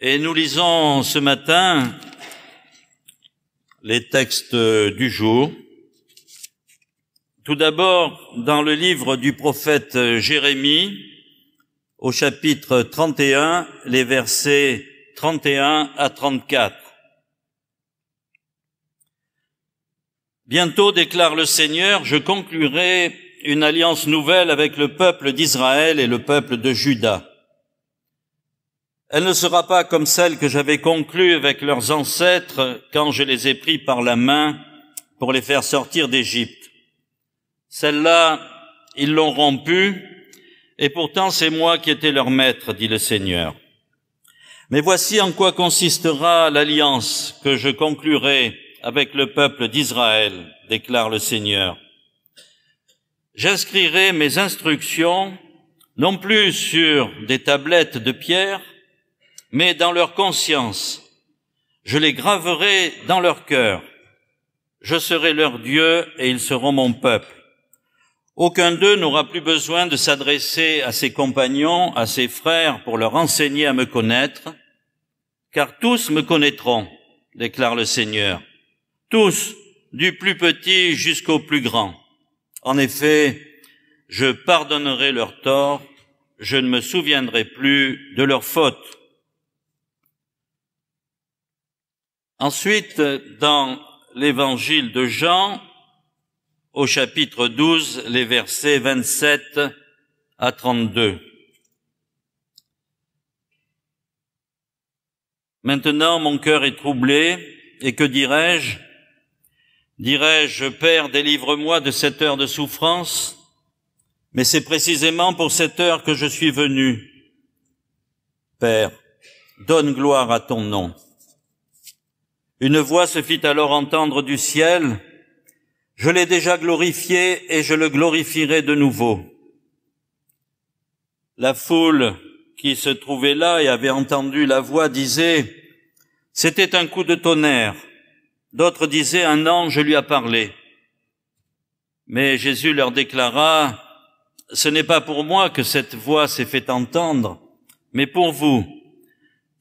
Et nous lisons ce matin les textes du jour. Tout d'abord, dans le livre du prophète Jérémie, au chapitre 31, les versets 31 à 34. Bientôt, déclare le Seigneur, je conclurai une alliance nouvelle avec le peuple d'Israël et le peuple de Juda. Elle ne sera pas comme celle que j'avais conclue avec leurs ancêtres quand je les ai pris par la main pour les faire sortir d'Égypte. Celle-là, ils l'ont rompue, et pourtant c'est moi qui étais leur maître, dit le Seigneur. Mais voici en quoi consistera l'alliance que je conclurai avec le peuple d'Israël, déclare le Seigneur. J'inscrirai mes instructions non plus sur des tablettes de pierre, mais dans leur conscience. Je les graverai dans leur cœur. Je serai leur Dieu et ils seront mon peuple. Aucun d'eux n'aura plus besoin de s'adresser à ses compagnons, à ses frères, pour leur enseigner à me connaître, car tous me connaîtront, déclare le Seigneur. Tous, du plus petit jusqu'au plus grand. En effet, je pardonnerai leurs torts, je ne me souviendrai plus de leurs fautes. Ensuite, dans l'évangile de Jean, au chapitre 12, les versets 27 à 32. Maintenant, mon cœur est troublé, et que dirais-je Dirais-je, Père, délivre-moi de cette heure de souffrance Mais c'est précisément pour cette heure que je suis venu. Père, donne gloire à ton nom. Une voix se fit alors entendre du ciel, Je l'ai déjà glorifié et je le glorifierai de nouveau. La foule qui se trouvait là et avait entendu la voix disait, C'était un coup de tonnerre. D'autres disaient, Un ange lui a parlé. Mais Jésus leur déclara, Ce n'est pas pour moi que cette voix s'est fait entendre, mais pour vous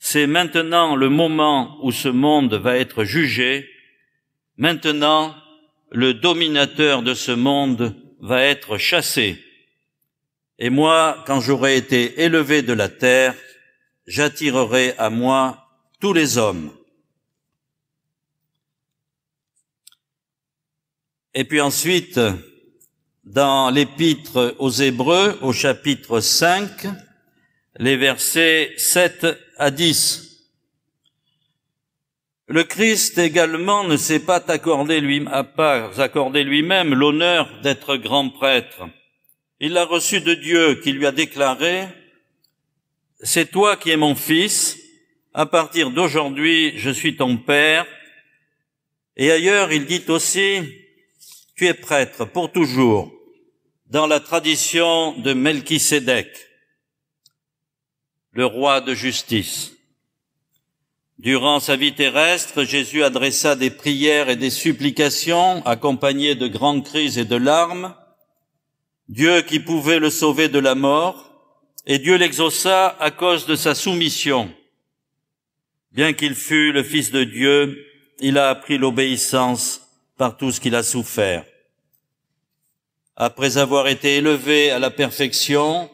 c'est maintenant le moment où ce monde va être jugé. Maintenant, le dominateur de ce monde va être chassé. Et moi, quand j'aurai été élevé de la terre, j'attirerai à moi tous les hommes. Et puis ensuite, dans l'épître aux Hébreux, au chapitre 5, les versets 7 le Christ également ne s'est pas accordé lui, lui-même l'honneur d'être grand prêtre. Il l'a reçu de Dieu qui lui a déclaré, c'est toi qui es mon fils, à partir d'aujourd'hui, je suis ton père. Et ailleurs, il dit aussi, tu es prêtre pour toujours, dans la tradition de Melchisédek le roi de justice. Durant sa vie terrestre, Jésus adressa des prières et des supplications accompagnées de grandes crises et de larmes. Dieu qui pouvait le sauver de la mort, et Dieu l'exauça à cause de sa soumission. Bien qu'il fût le Fils de Dieu, il a appris l'obéissance par tout ce qu'il a souffert. Après avoir été élevé à la perfection,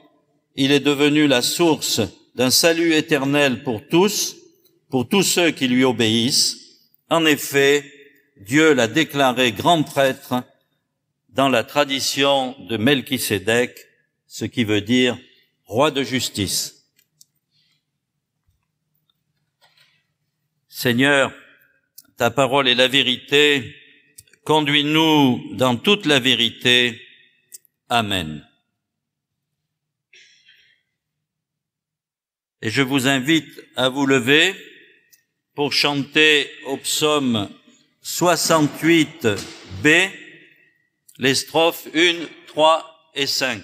il est devenu la source d'un salut éternel pour tous, pour tous ceux qui lui obéissent. En effet, Dieu l'a déclaré grand prêtre dans la tradition de Melchisédek, ce qui veut dire roi de justice. Seigneur, ta parole est la vérité, conduis-nous dans toute la vérité. Amen. Et je vous invite à vous lever pour chanter au psaume 68b les strophes 1, 3 et 5.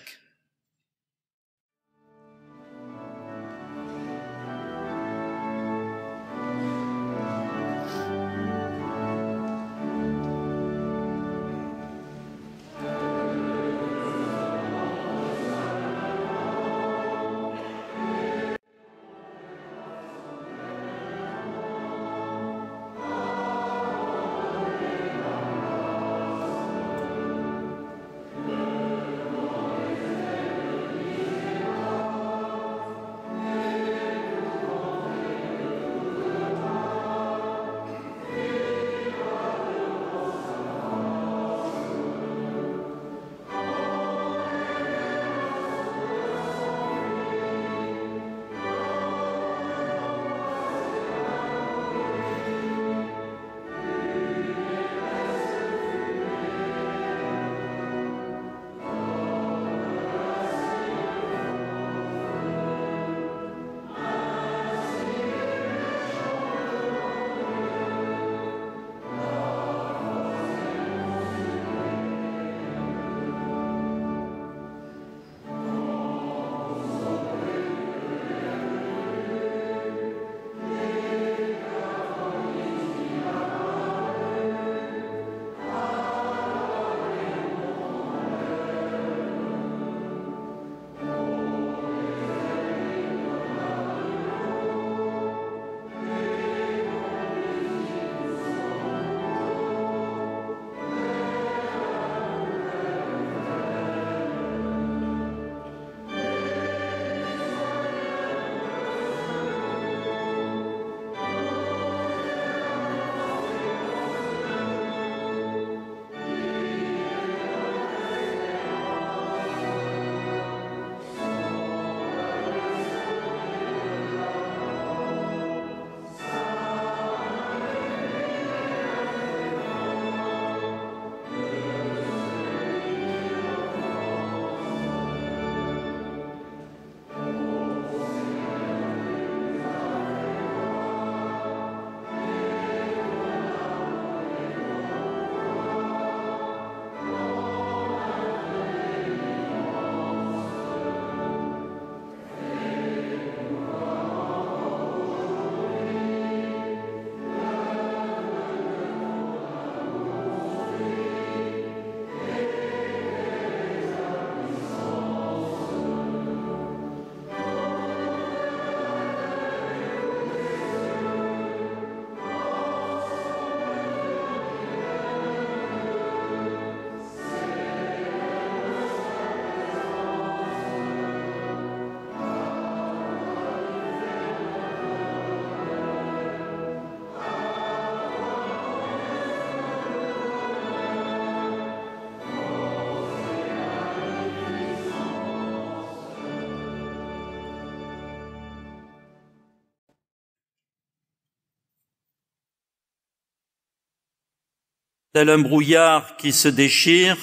tel un brouillard qui se déchire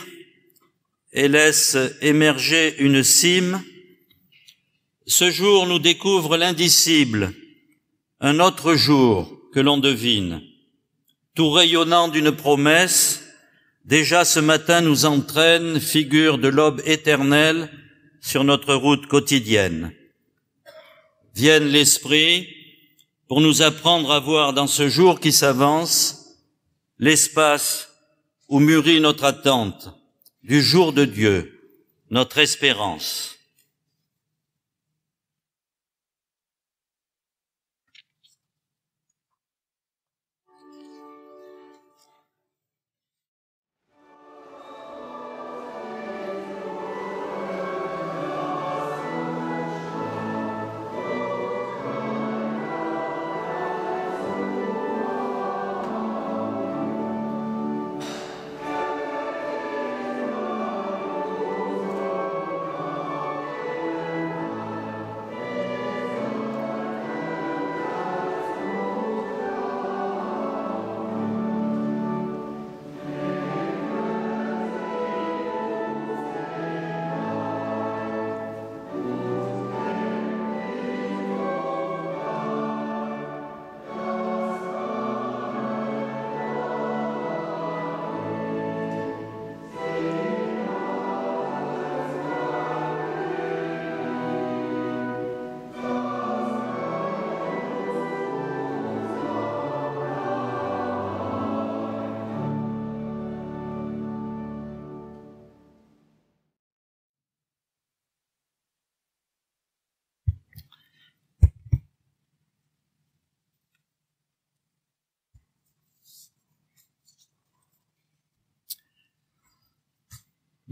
et laisse émerger une cime, ce jour nous découvre l'indicible, un autre jour que l'on devine, tout rayonnant d'une promesse, déjà ce matin nous entraîne, figure de l'aube éternelle, sur notre route quotidienne. Vienne l'Esprit pour nous apprendre à voir dans ce jour qui s'avance l'espace où mûrit notre attente du jour de Dieu, notre espérance.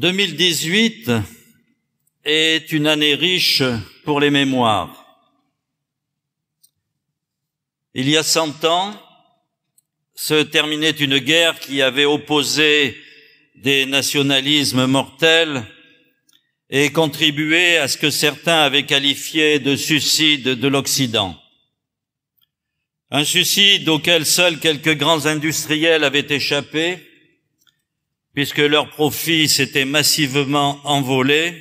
2018 est une année riche pour les mémoires. Il y a cent ans, se terminait une guerre qui avait opposé des nationalismes mortels et contribué à ce que certains avaient qualifié de suicide de l'Occident. Un suicide auquel seuls quelques grands industriels avaient échappé, puisque leurs profits s'étaient massivement envolés,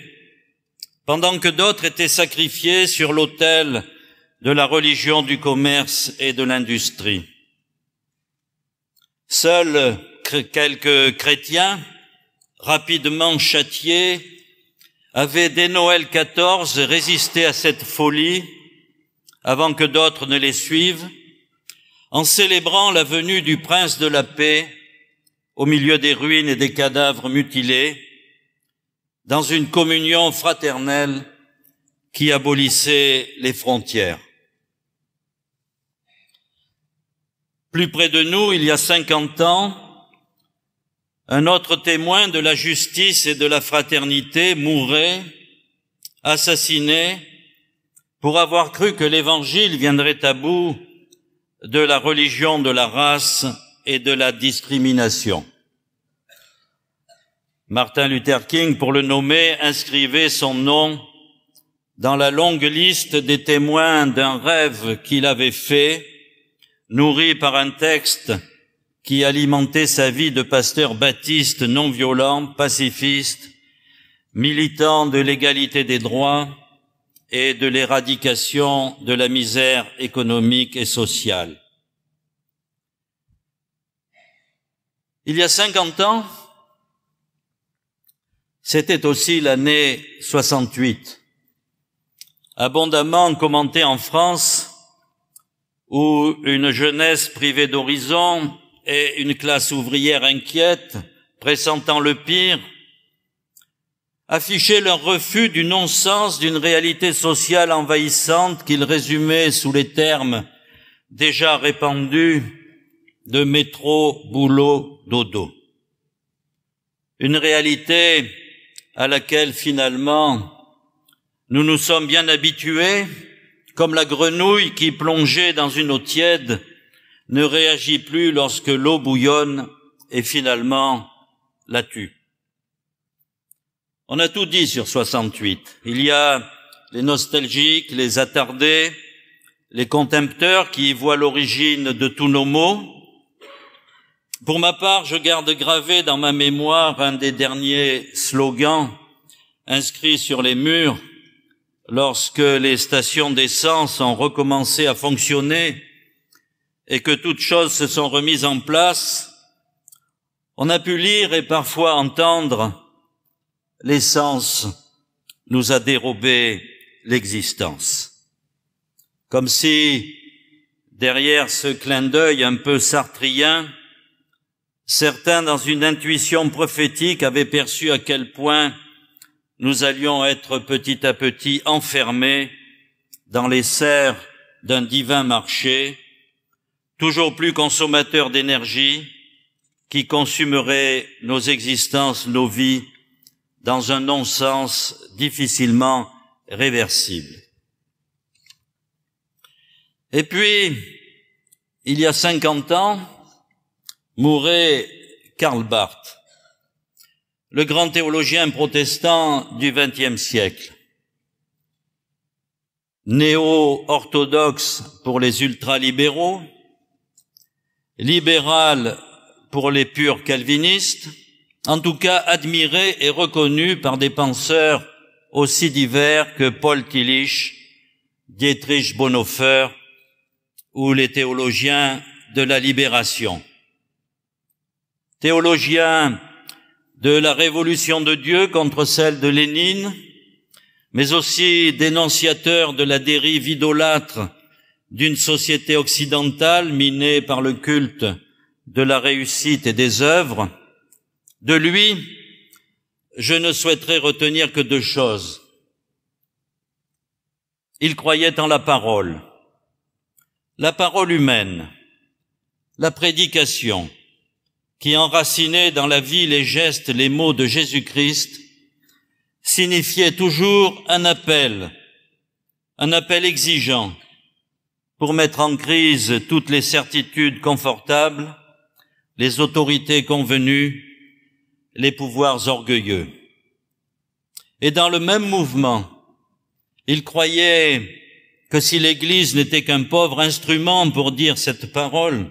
pendant que d'autres étaient sacrifiés sur l'autel de la religion du commerce et de l'industrie. Seuls quelques chrétiens, rapidement châtiés, avaient dès Noël 14 résisté à cette folie avant que d'autres ne les suivent, en célébrant la venue du prince de la paix au milieu des ruines et des cadavres mutilés, dans une communion fraternelle qui abolissait les frontières. Plus près de nous, il y a cinquante ans, un autre témoin de la justice et de la fraternité mourait, assassiné, pour avoir cru que l'évangile viendrait à bout de la religion de la race et de la discrimination. Martin Luther King, pour le nommer, inscrivait son nom dans la longue liste des témoins d'un rêve qu'il avait fait, nourri par un texte qui alimentait sa vie de pasteur baptiste non violent, pacifiste, militant de l'égalité des droits et de l'éradication de la misère économique et sociale. Il y a 50 ans, c'était aussi l'année 68, abondamment commentée en France, où une jeunesse privée d'horizon et une classe ouvrière inquiète, pressentant le pire, affichaient leur refus du non-sens d'une réalité sociale envahissante qu'ils résumaient sous les termes déjà répandus de métro, boulot, dodo. Une réalité à laquelle finalement nous nous sommes bien habitués, comme la grenouille qui plongée dans une eau tiède ne réagit plus lorsque l'eau bouillonne et finalement la tue. On a tout dit sur 68. Il y a les nostalgiques, les attardés, les contempteurs qui y voient l'origine de tous nos maux, pour ma part, je garde gravé dans ma mémoire un des derniers slogans inscrits sur les murs lorsque les stations d'essence ont recommencé à fonctionner et que toutes choses se sont remises en place. On a pu lire et parfois entendre l'essence nous a dérobé l'existence. Comme si, derrière ce clin d'œil un peu sartrien, Certains, dans une intuition prophétique, avaient perçu à quel point nous allions être petit à petit enfermés dans les serres d'un divin marché, toujours plus consommateur d'énergie, qui consumerait nos existences, nos vies, dans un non-sens difficilement réversible. Et puis, il y a cinquante ans, mourait Karl Barth, le grand théologien protestant du XXe siècle, néo-orthodoxe pour les ultralibéraux, libéral pour les purs calvinistes, en tout cas admiré et reconnu par des penseurs aussi divers que Paul Tillich, Dietrich Bonhoeffer ou les théologiens de la libération théologien de la révolution de Dieu contre celle de Lénine, mais aussi dénonciateur de la dérive idolâtre d'une société occidentale minée par le culte de la réussite et des œuvres, de lui, je ne souhaiterais retenir que deux choses. Il croyait en la parole, la parole humaine, la prédication, qui enracinait dans la vie les gestes, les mots de Jésus-Christ, signifiait toujours un appel, un appel exigeant pour mettre en crise toutes les certitudes confortables, les autorités convenues, les pouvoirs orgueilleux. Et dans le même mouvement, il croyait que si l'Église n'était qu'un pauvre instrument pour dire cette parole,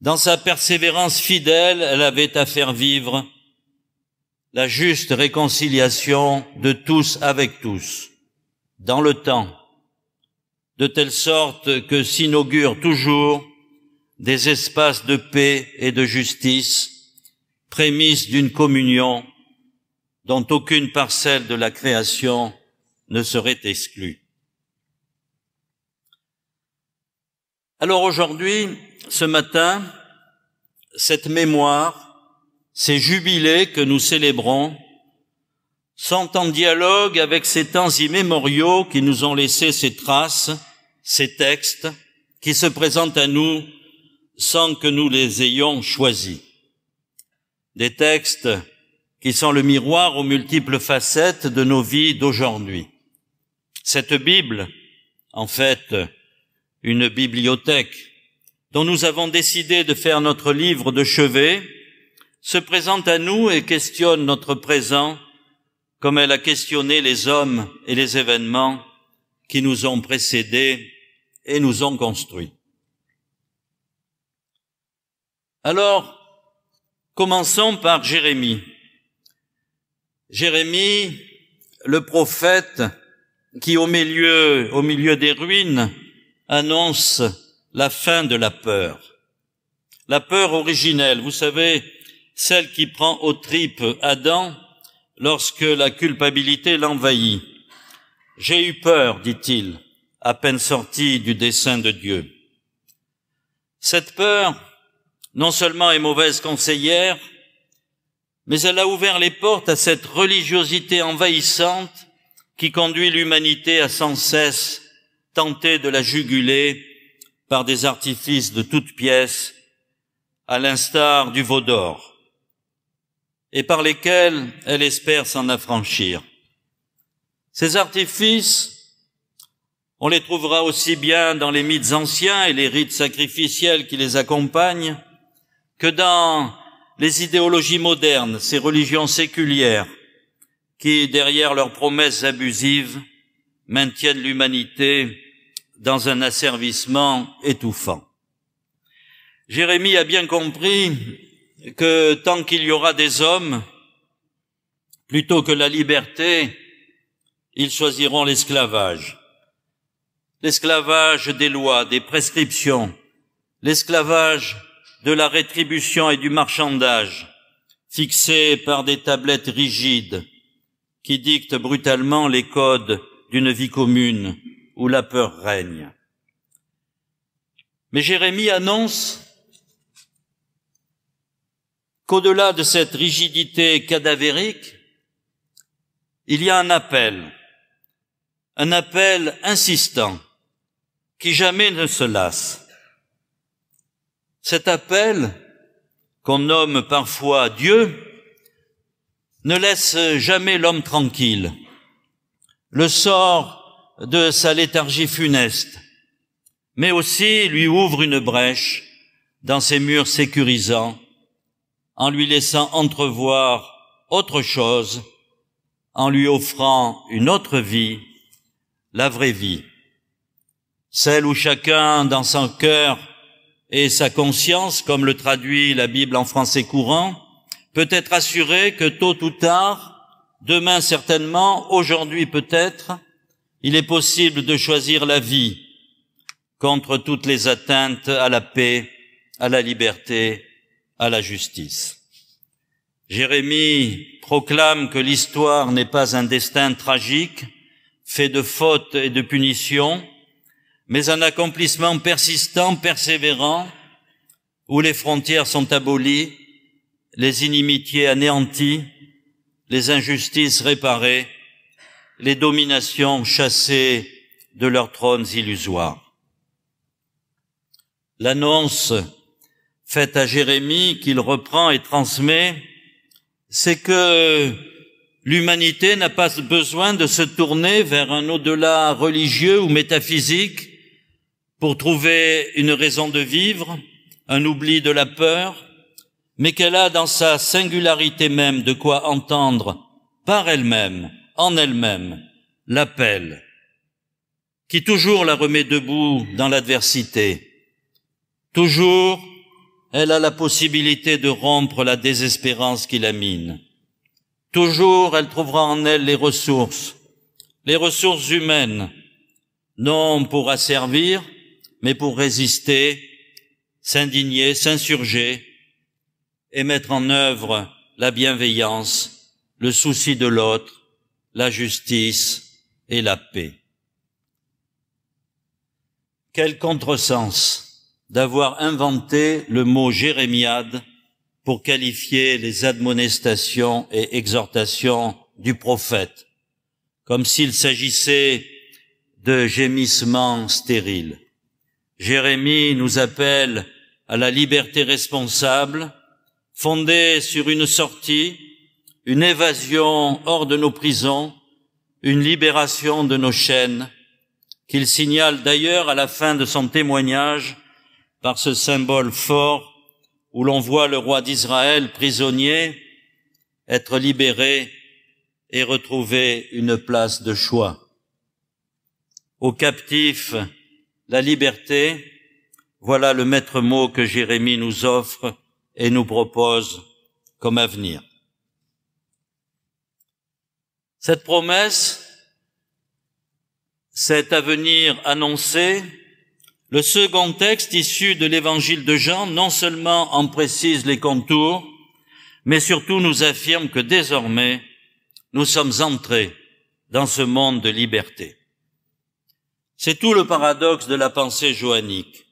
dans sa persévérance fidèle, elle avait à faire vivre la juste réconciliation de tous avec tous, dans le temps, de telle sorte que s'inaugurent toujours des espaces de paix et de justice, prémices d'une communion dont aucune parcelle de la création ne serait exclue. Alors aujourd'hui, ce matin cette mémoire, ces jubilés que nous célébrons, sont en dialogue avec ces temps immémoriaux qui nous ont laissé ces traces, ces textes, qui se présentent à nous sans que nous les ayons choisis. Des textes qui sont le miroir aux multiples facettes de nos vies d'aujourd'hui. Cette Bible, en fait, une bibliothèque dont nous avons décidé de faire notre livre de chevet, se présente à nous et questionne notre présent comme elle a questionné les hommes et les événements qui nous ont précédés et nous ont construits. Alors, commençons par Jérémie. Jérémie, le prophète qui au milieu, au milieu des ruines annonce la fin de la peur. La peur originelle, vous savez, celle qui prend aux tripes Adam lorsque la culpabilité l'envahit. J'ai eu peur, dit-il, à peine sorti du dessein de Dieu. Cette peur, non seulement est mauvaise conseillère, mais elle a ouvert les portes à cette religiosité envahissante qui conduit l'humanité à sans cesse tenter de la juguler par des artifices de toutes pièces, à l'instar du veau d'or, et par lesquels elle espère s'en affranchir. Ces artifices, on les trouvera aussi bien dans les mythes anciens et les rites sacrificiels qui les accompagnent que dans les idéologies modernes, ces religions séculières qui, derrière leurs promesses abusives, maintiennent l'humanité dans un asservissement étouffant. Jérémie a bien compris que tant qu'il y aura des hommes, plutôt que la liberté, ils choisiront l'esclavage. L'esclavage des lois, des prescriptions, l'esclavage de la rétribution et du marchandage, fixé par des tablettes rigides qui dictent brutalement les codes d'une vie commune, où la peur règne. Mais Jérémie annonce qu'au-delà de cette rigidité cadavérique, il y a un appel, un appel insistant qui jamais ne se lasse. Cet appel, qu'on nomme parfois Dieu, ne laisse jamais l'homme tranquille. Le sort de sa léthargie funeste, mais aussi lui ouvre une brèche dans ses murs sécurisants, en lui laissant entrevoir autre chose, en lui offrant une autre vie, la vraie vie, celle où chacun dans son cœur et sa conscience, comme le traduit la Bible en français courant, peut être assuré que tôt ou tard, demain certainement, aujourd'hui peut-être, il est possible de choisir la vie contre toutes les atteintes à la paix, à la liberté, à la justice. Jérémie proclame que l'histoire n'est pas un destin tragique, fait de fautes et de punitions, mais un accomplissement persistant, persévérant, où les frontières sont abolies, les inimitiés anéanties, les injustices réparées, les dominations chassées de leurs trônes illusoires. L'annonce faite à Jérémie qu'il reprend et transmet, c'est que l'humanité n'a pas besoin de se tourner vers un au-delà religieux ou métaphysique pour trouver une raison de vivre, un oubli de la peur, mais qu'elle a dans sa singularité même de quoi entendre par elle-même en elle-même l'appel qui toujours la remet debout dans l'adversité. Toujours, elle a la possibilité de rompre la désespérance qui la mine. Toujours, elle trouvera en elle les ressources, les ressources humaines, non pour asservir, mais pour résister, s'indigner, s'insurger et mettre en œuvre la bienveillance, le souci de l'autre, la justice et la paix. Quel contresens d'avoir inventé le mot jérémiade pour qualifier les admonestations et exhortations du prophète, comme s'il s'agissait de gémissements stériles. Jérémie nous appelle à la liberté responsable, fondée sur une sortie une évasion hors de nos prisons, une libération de nos chaînes, qu'il signale d'ailleurs à la fin de son témoignage par ce symbole fort où l'on voit le roi d'Israël prisonnier être libéré et retrouver une place de choix. Aux captifs, la liberté, voilà le maître mot que Jérémie nous offre et nous propose comme avenir. Cette promesse, cet avenir annoncé, le second texte issu de l'évangile de Jean non seulement en précise les contours, mais surtout nous affirme que désormais nous sommes entrés dans ce monde de liberté. C'est tout le paradoxe de la pensée joannique.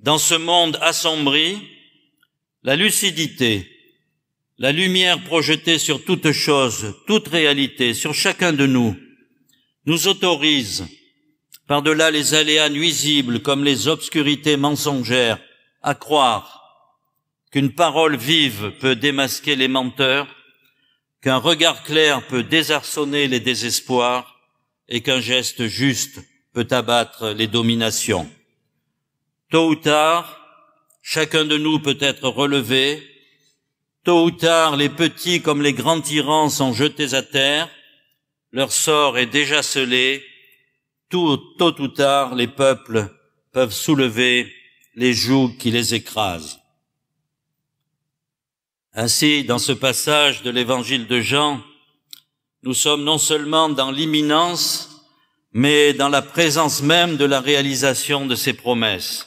Dans ce monde assombri, la lucidité, la lumière projetée sur toute chose, toute réalité, sur chacun de nous, nous autorise, par-delà les aléas nuisibles comme les obscurités mensongères, à croire qu'une parole vive peut démasquer les menteurs, qu'un regard clair peut désarçonner les désespoirs et qu'un geste juste peut abattre les dominations. Tôt ou tard, chacun de nous peut être relevé, Tôt ou tard, les petits comme les grands tyrans sont jetés à terre, leur sort est déjà scellé, tôt ou tard, les peuples peuvent soulever les joues qui les écrasent. Ainsi, dans ce passage de l'évangile de Jean, nous sommes non seulement dans l'imminence, mais dans la présence même de la réalisation de ses promesses.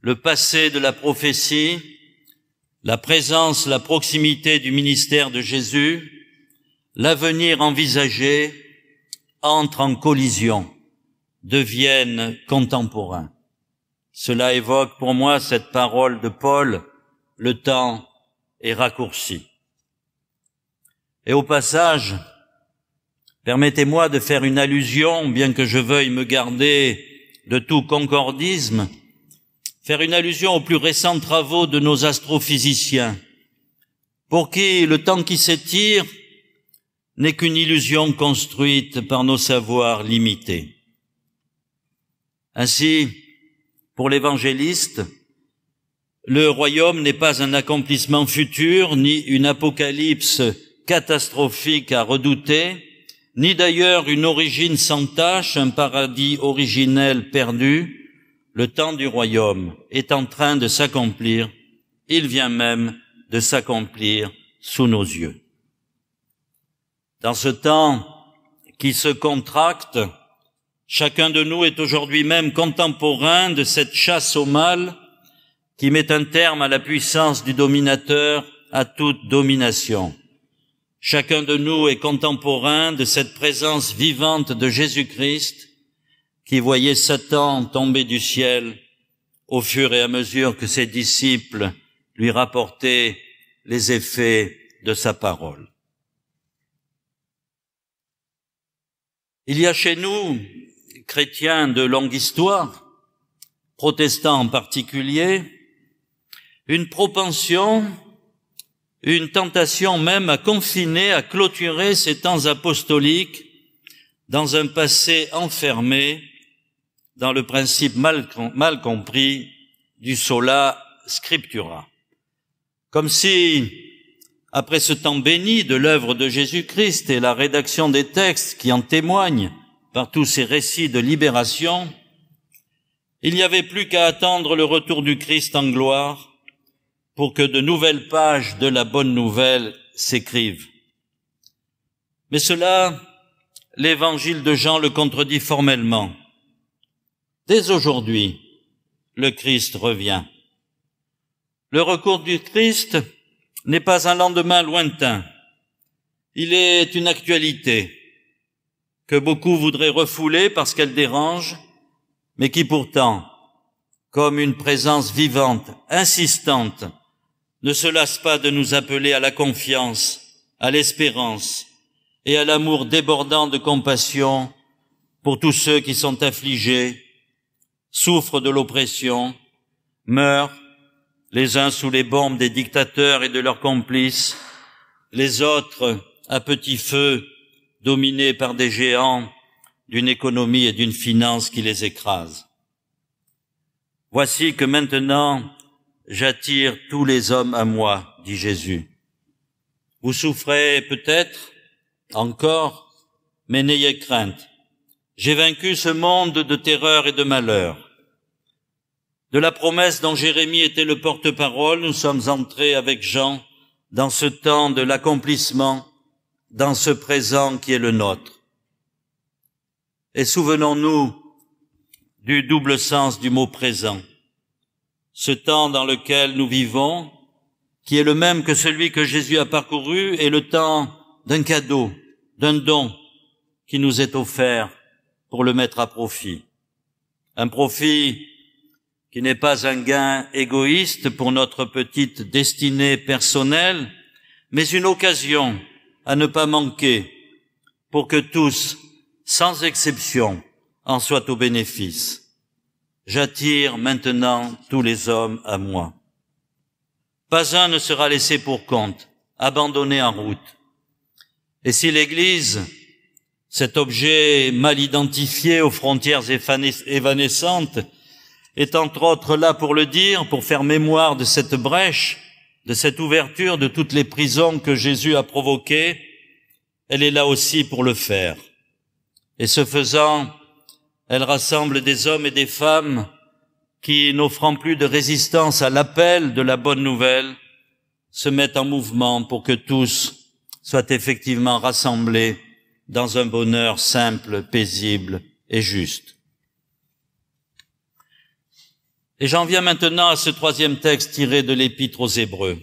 Le passé de la prophétie, la présence, la proximité du ministère de Jésus, l'avenir envisagé entrent en collision, deviennent contemporains. Cela évoque pour moi cette parole de Paul, le temps est raccourci. Et au passage, permettez-moi de faire une allusion, bien que je veuille me garder de tout concordisme, faire une allusion aux plus récents travaux de nos astrophysiciens, pour qui le temps qui s'étire n'est qu'une illusion construite par nos savoirs limités. Ainsi, pour l'évangéliste, le royaume n'est pas un accomplissement futur, ni une apocalypse catastrophique à redouter, ni d'ailleurs une origine sans tâche, un paradis originel perdu, le temps du royaume est en train de s'accomplir, il vient même de s'accomplir sous nos yeux. Dans ce temps qui se contracte, chacun de nous est aujourd'hui même contemporain de cette chasse au mal qui met un terme à la puissance du dominateur, à toute domination. Chacun de nous est contemporain de cette présence vivante de Jésus-Christ qui voyait Satan tomber du ciel au fur et à mesure que ses disciples lui rapportaient les effets de sa parole. Il y a chez nous, chrétiens de longue histoire, protestants en particulier, une propension, une tentation même à confiner, à clôturer ces temps apostoliques dans un passé enfermé dans le principe mal, compris du sola scriptura. Comme si, après ce temps béni de l'œuvre de Jésus-Christ et la rédaction des textes qui en témoignent par tous ces récits de libération, il n'y avait plus qu'à attendre le retour du Christ en gloire pour que de nouvelles pages de la bonne nouvelle s'écrivent. Mais cela, l'évangile de Jean le contredit formellement. Dès aujourd'hui, le Christ revient. Le recours du Christ n'est pas un lendemain lointain. Il est une actualité que beaucoup voudraient refouler parce qu'elle dérange, mais qui pourtant, comme une présence vivante, insistante, ne se lasse pas de nous appeler à la confiance, à l'espérance et à l'amour débordant de compassion pour tous ceux qui sont affligés, souffrent de l'oppression, meurent, les uns sous les bombes des dictateurs et de leurs complices, les autres à petit feu, dominés par des géants d'une économie et d'une finance qui les écrasent. Voici que maintenant j'attire tous les hommes à moi, dit Jésus. Vous souffrez peut-être encore, mais n'ayez crainte. J'ai vaincu ce monde de terreur et de malheur. De la promesse dont Jérémie était le porte-parole, nous sommes entrés avec Jean dans ce temps de l'accomplissement, dans ce présent qui est le nôtre. Et souvenons-nous du double sens du mot présent, ce temps dans lequel nous vivons, qui est le même que celui que Jésus a parcouru, est le temps d'un cadeau, d'un don qui nous est offert pour le mettre à profit. Un profit qui n'est pas un gain égoïste pour notre petite destinée personnelle, mais une occasion à ne pas manquer pour que tous, sans exception, en soient au bénéfice. J'attire maintenant tous les hommes à moi. Pas un ne sera laissé pour compte, abandonné en route. Et si l'Église, cet objet mal identifié aux frontières évanescentes est entre autres là pour le dire, pour faire mémoire de cette brèche, de cette ouverture de toutes les prisons que Jésus a provoquées. Elle est là aussi pour le faire. Et ce faisant, elle rassemble des hommes et des femmes qui, n'offrant plus de résistance à l'appel de la bonne nouvelle, se mettent en mouvement pour que tous soient effectivement rassemblés dans un bonheur simple, paisible et juste. Et j'en viens maintenant à ce troisième texte tiré de l'épître aux Hébreux.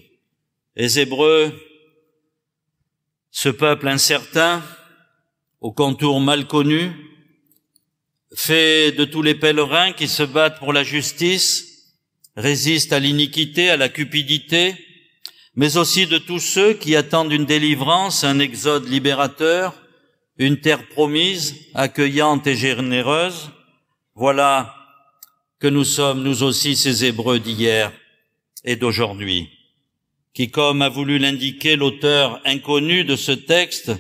Les Hébreux, ce peuple incertain, au contours mal connu, fait de tous les pèlerins qui se battent pour la justice, résistent à l'iniquité, à la cupidité, mais aussi de tous ceux qui attendent une délivrance, un exode libérateur, une terre promise, accueillante et généreuse. Voilà que nous sommes, nous aussi, ces Hébreux d'hier et d'aujourd'hui, qui, comme a voulu l'indiquer l'auteur inconnu de ce texte,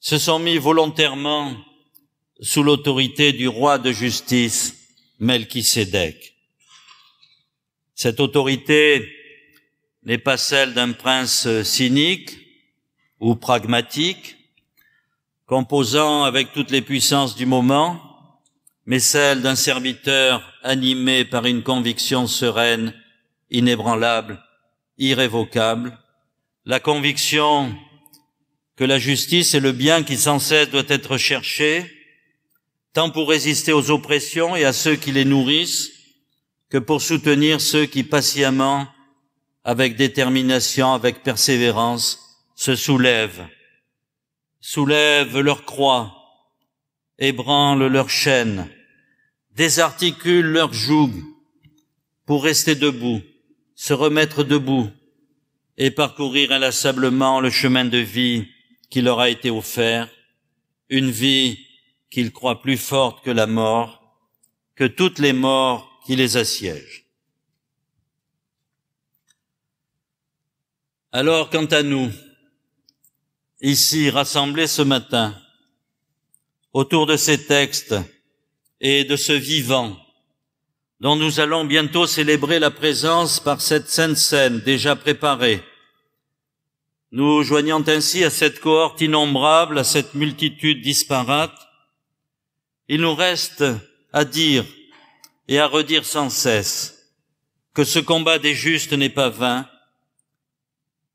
se sont mis volontairement sous l'autorité du roi de justice, Melchisédek. Cette autorité n'est pas celle d'un prince cynique ou pragmatique, composant avec toutes les puissances du moment, mais celle d'un serviteur animé par une conviction sereine, inébranlable, irrévocable, la conviction que la justice est le bien qui sans cesse doit être cherché, tant pour résister aux oppressions et à ceux qui les nourrissent, que pour soutenir ceux qui patiemment, avec détermination, avec persévérance, se soulèvent soulèvent leur croix, ébranlent leur chaînes, désarticulent leurs jougs pour rester debout, se remettre debout et parcourir inlassablement le chemin de vie qui leur a été offert, une vie qu'ils croient plus forte que la mort, que toutes les morts qui les assiègent. Alors, quant à nous, ici rassemblés ce matin autour de ces textes et de ce vivant dont nous allons bientôt célébrer la présence par cette sainte scène déjà préparée, nous joignant ainsi à cette cohorte innombrable, à cette multitude disparate, il nous reste à dire et à redire sans cesse que ce combat des justes n'est pas vain,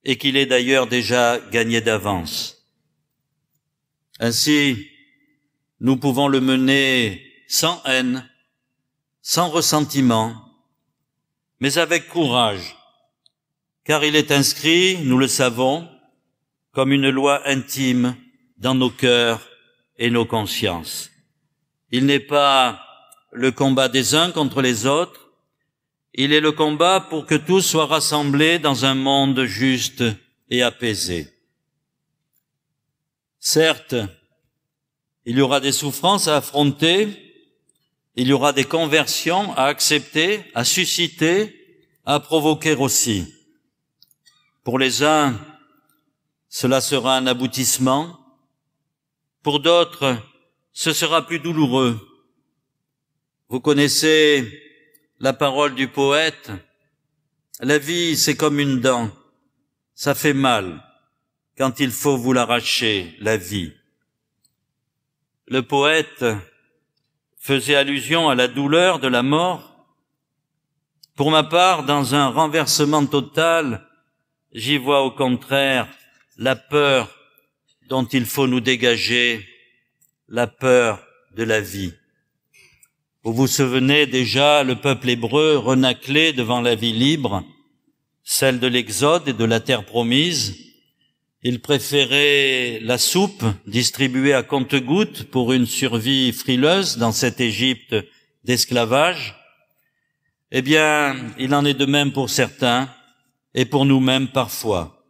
et qu'il est d'ailleurs déjà gagné d'avance. Ainsi, nous pouvons le mener sans haine, sans ressentiment, mais avec courage, car il est inscrit, nous le savons, comme une loi intime dans nos cœurs et nos consciences. Il n'est pas le combat des uns contre les autres, il est le combat pour que tous soient rassemblés dans un monde juste et apaisé. Certes, il y aura des souffrances à affronter, il y aura des conversions à accepter, à susciter, à provoquer aussi. Pour les uns, cela sera un aboutissement, pour d'autres, ce sera plus douloureux. Vous connaissez la parole du poète, la vie, c'est comme une dent, ça fait mal quand il faut vous l'arracher, la vie. Le poète faisait allusion à la douleur de la mort. Pour ma part, dans un renversement total, j'y vois au contraire la peur dont il faut nous dégager, la peur de la vie. Vous vous souvenez déjà le peuple hébreu renaclé devant la vie libre, celle de l'Exode et de la terre promise. Il préférait la soupe distribuée à compte-gouttes pour une survie frileuse dans cette Égypte d'esclavage. Eh bien, il en est de même pour certains et pour nous-mêmes parfois.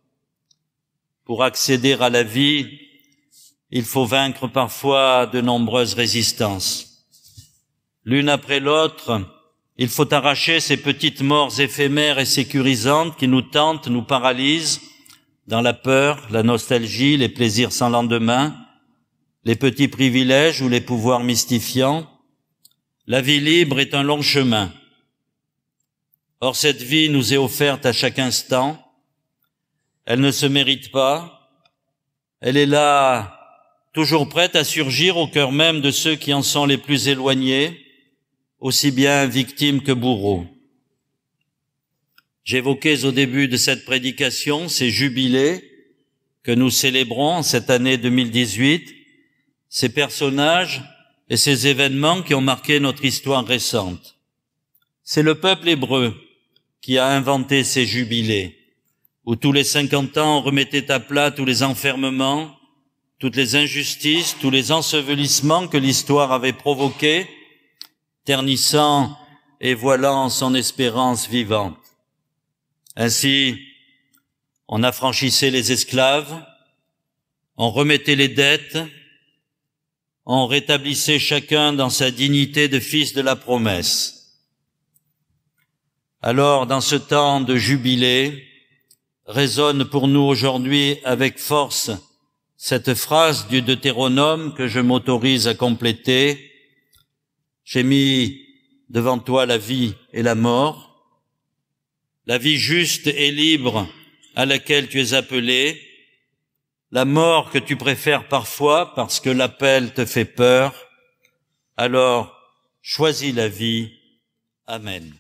Pour accéder à la vie, il faut vaincre parfois de nombreuses résistances. L'une après l'autre, il faut arracher ces petites morts éphémères et sécurisantes qui nous tentent, nous paralysent, dans la peur, la nostalgie, les plaisirs sans lendemain, les petits privilèges ou les pouvoirs mystifiants. La vie libre est un long chemin. Or cette vie nous est offerte à chaque instant. Elle ne se mérite pas. Elle est là, toujours prête à surgir au cœur même de ceux qui en sont les plus éloignés aussi bien victime que bourreau. J'évoquais au début de cette prédication ces jubilés que nous célébrons cette année 2018, ces personnages et ces événements qui ont marqué notre histoire récente. C'est le peuple hébreu qui a inventé ces jubilés, où tous les 50 ans on remettait à plat tous les enfermements, toutes les injustices, tous les ensevelissements que l'histoire avait provoqués, ternissant et voilant son espérance vivante. Ainsi, on affranchissait les esclaves, on remettait les dettes, on rétablissait chacun dans sa dignité de fils de la promesse. Alors, dans ce temps de jubilé, résonne pour nous aujourd'hui avec force cette phrase du Deutéronome que je m'autorise à compléter, j'ai mis devant toi la vie et la mort, la vie juste et libre à laquelle tu es appelé, la mort que tu préfères parfois parce que l'appel te fait peur, alors choisis la vie. Amen.